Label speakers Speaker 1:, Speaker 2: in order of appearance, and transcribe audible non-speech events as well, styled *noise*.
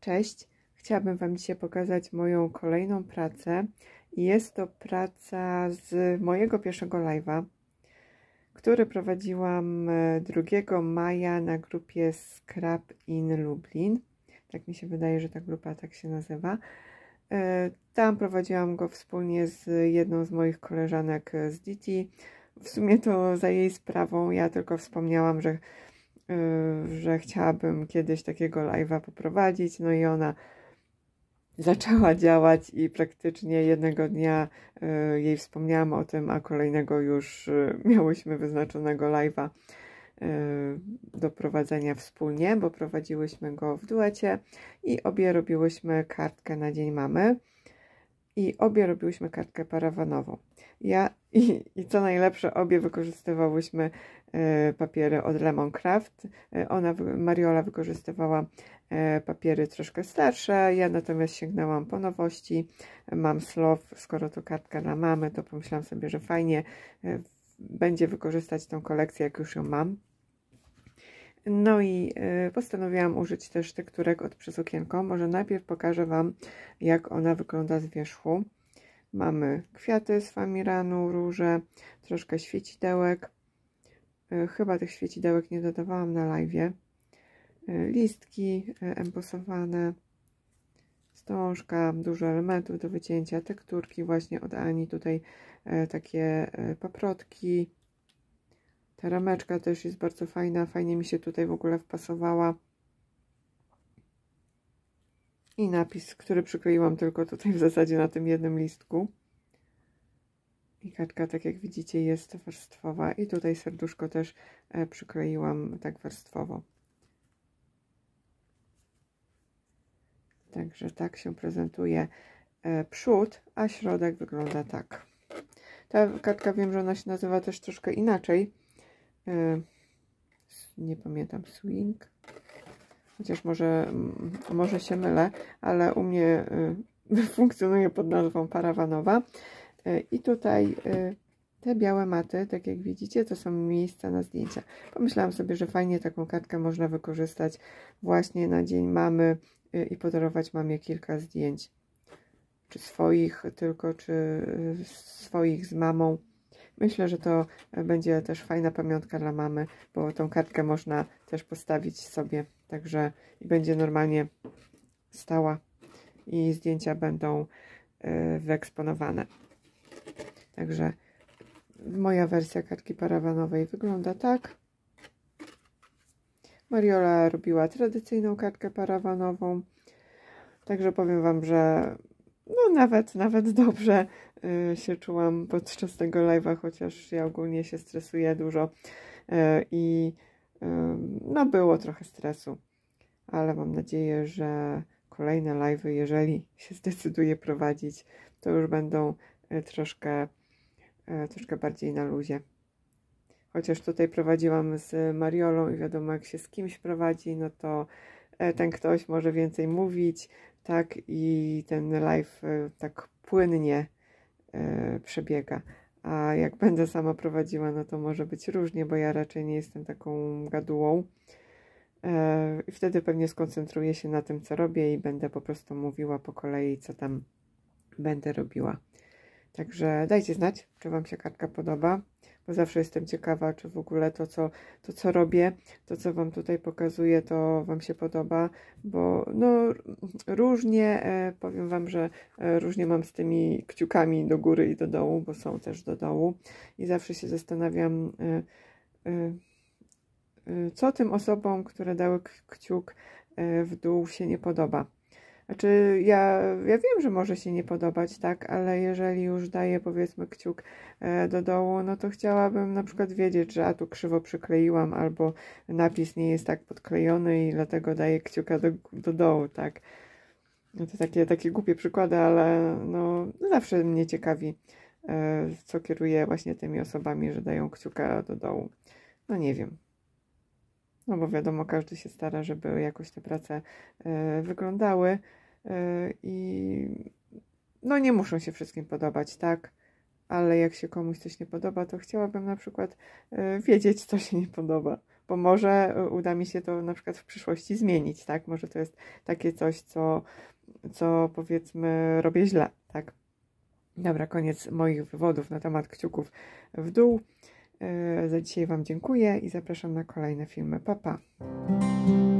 Speaker 1: Cześć, chciałabym Wam dzisiaj pokazać moją kolejną pracę. Jest to praca z mojego pierwszego live'a, który prowadziłam 2 e, maja na grupie Scrap in Lublin. Tak mi się wydaje, że ta grupa tak się nazywa. E, tam prowadziłam go wspólnie z jedną z moich koleżanek e, z Diti. W sumie to za jej sprawą ja tylko wspomniałam, że, e, że chciałabym kiedyś takiego live'a poprowadzić. No i ona zaczęła działać i praktycznie jednego dnia jej wspomniałam o tym, a kolejnego już miałyśmy wyznaczonego live'a. Y, do prowadzenia wspólnie, bo prowadziłyśmy go w duecie i obie robiłyśmy kartkę na Dzień Mamy i obie robiłyśmy kartkę parawanową. Ja i, i co najlepsze, obie wykorzystywałyśmy y, papiery od Lemon Craft. Y, ona, Mariola wykorzystywała papiery troszkę starsze, ja natomiast sięgnęłam po nowości. Mam Love, skoro to kartka dla mamy, to pomyślałam sobie, że fajnie będzie wykorzystać tą kolekcję, jak już ją mam. No i y, postanowiłam użyć też tekturek od Przez Okienko. Może najpierw pokażę Wam, jak ona wygląda z wierzchu. Mamy kwiaty z famiranu, róże, troszkę świecidełek. Y, chyba tych świecidełek nie dodawałam na live. Y, listki embosowane, stążka, dużo elementów do wycięcia, tekturki właśnie od Ani, tutaj takie paprotki, ta rameczka też jest bardzo fajna, fajnie mi się tutaj w ogóle wpasowała. I napis, który przykleiłam tylko tutaj w zasadzie na tym jednym listku. I kartka, tak jak widzicie, jest warstwowa. I tutaj serduszko też e, przykleiłam tak warstwowo. Także tak się prezentuje e, przód, a środek wygląda tak. Ta kartka wiem, że ona się nazywa też troszkę inaczej, E, nie pamiętam, swing, chociaż może, mm, może się mylę, ale u mnie e, *laughs* funkcjonuje pod nazwą parawanowa. E, I tutaj te białe maty, tak jak widzicie, to są miejsca na zdjęcia. Pomyślałam sobie, że fajnie taką kartkę można wykorzystać właśnie na dzień mamy i podarować mamie kilka zdjęć. Czy swoich tylko, czy swoich z mamą. Myślę, że to e, będzie też fajna pamiątka dla mamy, bo tą kartkę można też postawić sobie, także będzie normalnie stała i zdjęcia będą e, wyeksponowane. Także moja wersja kartki parawanowej wygląda tak. Mariola robiła tradycyjną kartkę parawanową. Także powiem Wam, że no nawet, nawet dobrze y, się czułam podczas tego live'a, chociaż ja ogólnie się stresuję dużo y, i y, no było trochę stresu, ale mam nadzieję, że kolejne live'y, jeżeli się zdecyduję prowadzić, to już będą troszkę, troszkę bardziej na luzie. Chociaż tutaj prowadziłam z Mariolą i wiadomo, jak się z kimś prowadzi, no to e, ten ktoś może więcej mówić, tak? I ten live e, tak płynnie e, przebiega. A jak będę sama prowadziła, no to może być różnie, bo ja raczej nie jestem taką gadułą. E, I wtedy pewnie skoncentruję się na tym, co robię i będę po prostu mówiła po kolei, co tam będę robiła. Także dajcie znać, czy Wam się kartka podoba bo zawsze jestem ciekawa, czy w ogóle to co, to, co robię, to, co Wam tutaj pokazuję, to Wam się podoba, bo no różnie, e, powiem Wam, że e, różnie mam z tymi kciukami do góry i do dołu, bo są też do dołu i zawsze się zastanawiam, e, co tym osobom, które dały kciuk w dół się nie podoba. Znaczy, ja, ja wiem, że może się nie podobać, tak, ale jeżeli już daję, powiedzmy, kciuk e, do dołu, no to chciałabym na przykład wiedzieć, że a tu krzywo przykleiłam, albo napis nie jest tak podklejony i dlatego daję kciuka do, do dołu, tak. No to takie, takie głupie przykłady, ale no, zawsze mnie ciekawi, e, co kieruje właśnie tymi osobami, że dają kciuka do dołu. No nie wiem. No bo wiadomo, każdy się stara, żeby jakoś te prace e, wyglądały. Y, I no nie muszą się wszystkim podobać, tak? Ale jak się komuś coś nie podoba, to chciałabym na przykład y, wiedzieć, co się nie podoba, bo może y, uda mi się to na przykład w przyszłości zmienić, tak? Może to jest takie coś, co, co powiedzmy robię źle, tak? Dobra, koniec moich wywodów na temat kciuków w dół. Za dzisiaj Wam dziękuję i zapraszam na kolejne filmy. Pa, pa.